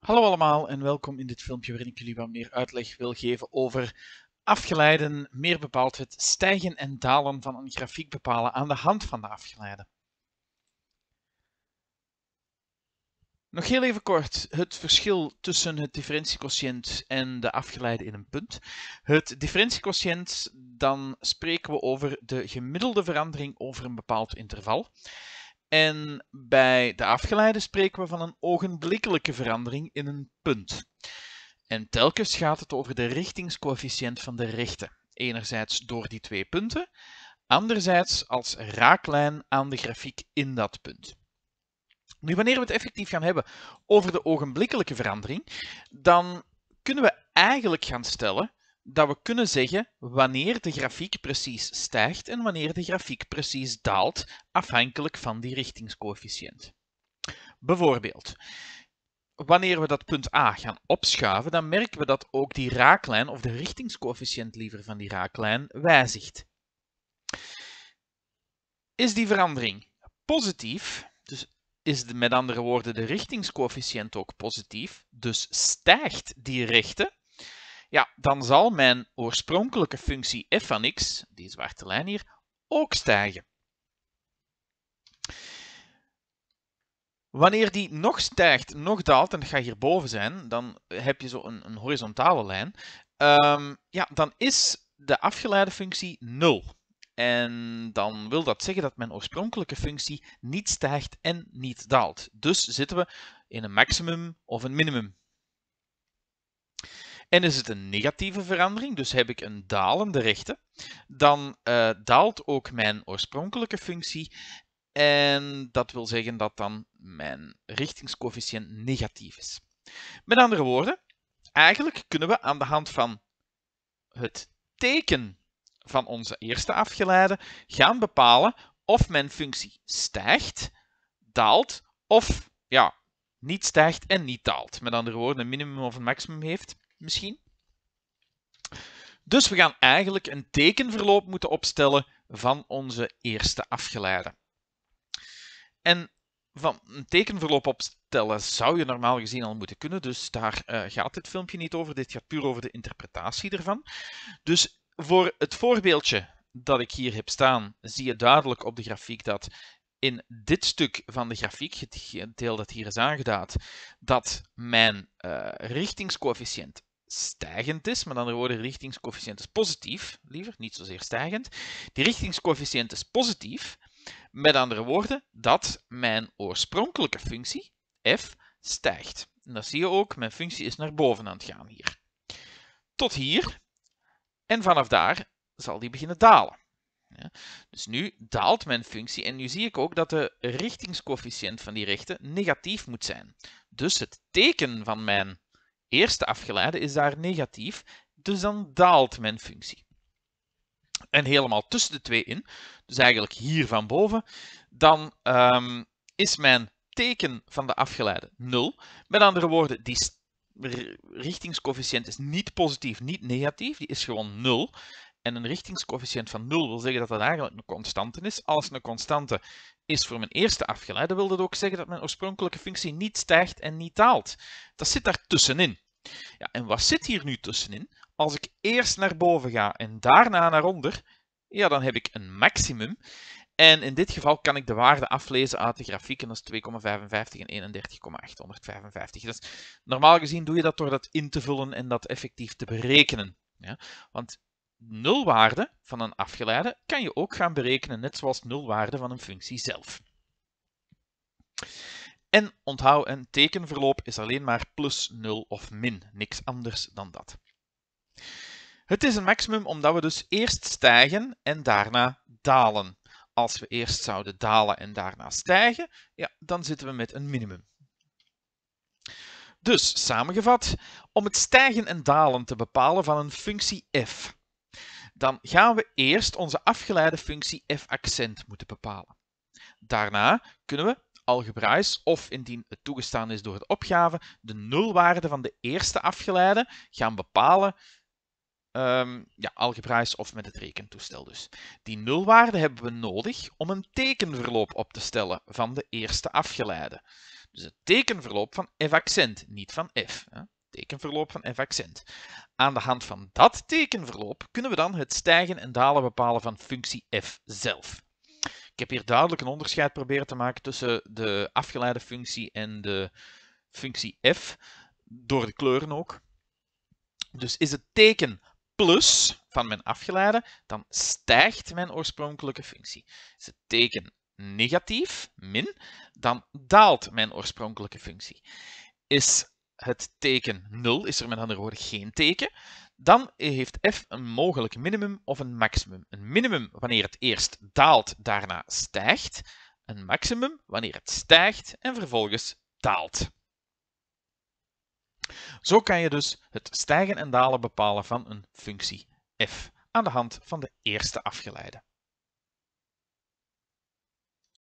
Hallo allemaal en welkom in dit filmpje waarin ik jullie wat meer uitleg wil geven over afgeleiden, meer bepaald het stijgen en dalen van een grafiek bepalen aan de hand van de afgeleide. Nog heel even kort het verschil tussen het differentiequotient en de afgeleide in een punt. Het differentiequotient, dan spreken we over de gemiddelde verandering over een bepaald interval. En bij de afgeleide spreken we van een ogenblikkelijke verandering in een punt. En telkens gaat het over de richtingscoëfficiënt van de rechten. Enerzijds door die twee punten, anderzijds als raaklijn aan de grafiek in dat punt. Nu, wanneer we het effectief gaan hebben over de ogenblikkelijke verandering, dan kunnen we eigenlijk gaan stellen dat we kunnen zeggen wanneer de grafiek precies stijgt en wanneer de grafiek precies daalt, afhankelijk van die richtingscoëfficiënt. Bijvoorbeeld, wanneer we dat punt A gaan opschuiven, dan merken we dat ook die raaklijn, of de richtingscoëfficiënt liever van die raaklijn, wijzigt. Is die verandering positief, dus is met andere woorden de richtingscoëfficiënt ook positief, dus stijgt die rechte, ja, dan zal mijn oorspronkelijke functie f van x, die zwarte lijn hier, ook stijgen. Wanneer die nog stijgt, nog daalt, en dat gaat hierboven zijn, dan heb je zo een, een horizontale lijn, ehm, ja, dan is de afgeleide functie 0. En dan wil dat zeggen dat mijn oorspronkelijke functie niet stijgt en niet daalt. Dus zitten we in een maximum of een minimum. En is het een negatieve verandering, dus heb ik een dalende rechte, dan eh, daalt ook mijn oorspronkelijke functie. En dat wil zeggen dat dan mijn richtingscoëfficiënt negatief is. Met andere woorden, eigenlijk kunnen we aan de hand van het teken van onze eerste afgeleide gaan bepalen of mijn functie stijgt, daalt of ja, niet stijgt en niet daalt. Met andere woorden, een minimum of een maximum heeft misschien. Dus we gaan eigenlijk een tekenverloop moeten opstellen van onze eerste afgeleide. En van een tekenverloop opstellen zou je normaal gezien al moeten kunnen, dus daar eh, gaat dit filmpje niet over. Dit gaat puur over de interpretatie ervan. Dus voor het voorbeeldje dat ik hier heb staan, zie je duidelijk op de grafiek dat in dit stuk van de grafiek, het deel dat hier is aangeduid, dat mijn eh, richtingscoëfficiënt stijgend is. Met andere woorden, de richtingscoëfficiënt is positief, liever, niet zozeer stijgend. Die richtingscoëfficiënt is positief. Met andere woorden, dat mijn oorspronkelijke functie, f, stijgt. En dat zie je ook, mijn functie is naar boven aan het gaan hier. Tot hier. En vanaf daar zal die beginnen dalen. Ja, dus nu daalt mijn functie en nu zie ik ook dat de richtingscoëfficiënt van die rechten negatief moet zijn. Dus het teken van mijn eerste afgeleide is daar negatief, dus dan daalt mijn functie. En helemaal tussen de twee in, dus eigenlijk hier van boven, dan ehm, is mijn teken van de afgeleide 0. Met andere woorden, die richtingscoëfficiënt is niet positief, niet negatief, die is gewoon 0. En een richtingscoëfficiënt van 0 wil zeggen dat dat eigenlijk een constante is. Als een constante is voor mijn eerste afgeleide, wil dat ook zeggen dat mijn oorspronkelijke functie niet stijgt en niet daalt. Dat zit daar tussenin. Ja, en wat zit hier nu tussenin? Als ik eerst naar boven ga en daarna naar onder, ja, dan heb ik een maximum. En in dit geval kan ik de waarde aflezen uit de grafieken. Dat is 2,55 en 31,855. Dus normaal gezien doe je dat door dat in te vullen en dat effectief te berekenen. Ja? Want nulwaarde van een afgeleide kan je ook gaan berekenen, net zoals nulwaarde van een functie zelf. En onthoud, een tekenverloop is alleen maar plus 0 of min, niks anders dan dat. Het is een maximum omdat we dus eerst stijgen en daarna dalen. Als we eerst zouden dalen en daarna stijgen, ja, dan zitten we met een minimum. Dus samengevat, om het stijgen en dalen te bepalen van een functie f, dan gaan we eerst onze afgeleide functie f-accent moeten bepalen. Daarna kunnen we algebraisch of indien het toegestaan is door de opgave, de nulwaarde van de eerste afgeleide gaan bepalen, um, ja, algebraisch of met het rekentoestel dus. Die nulwaarde hebben we nodig om een tekenverloop op te stellen van de eerste afgeleide. Dus het tekenverloop van f-accent, niet van f. Hè tekenverloop van f accent. Aan de hand van dat tekenverloop kunnen we dan het stijgen en dalen bepalen van functie f zelf. Ik heb hier duidelijk een onderscheid proberen te maken tussen de afgeleide functie en de functie f, door de kleuren ook. Dus is het teken plus van mijn afgeleide, dan stijgt mijn oorspronkelijke functie. Is het teken negatief, min, dan daalt mijn oorspronkelijke functie. Is het teken 0, is er met andere woorden geen teken, dan heeft f een mogelijk minimum of een maximum. Een minimum wanneer het eerst daalt, daarna stijgt. Een maximum wanneer het stijgt en vervolgens daalt. Zo kan je dus het stijgen en dalen bepalen van een functie f aan de hand van de eerste afgeleide.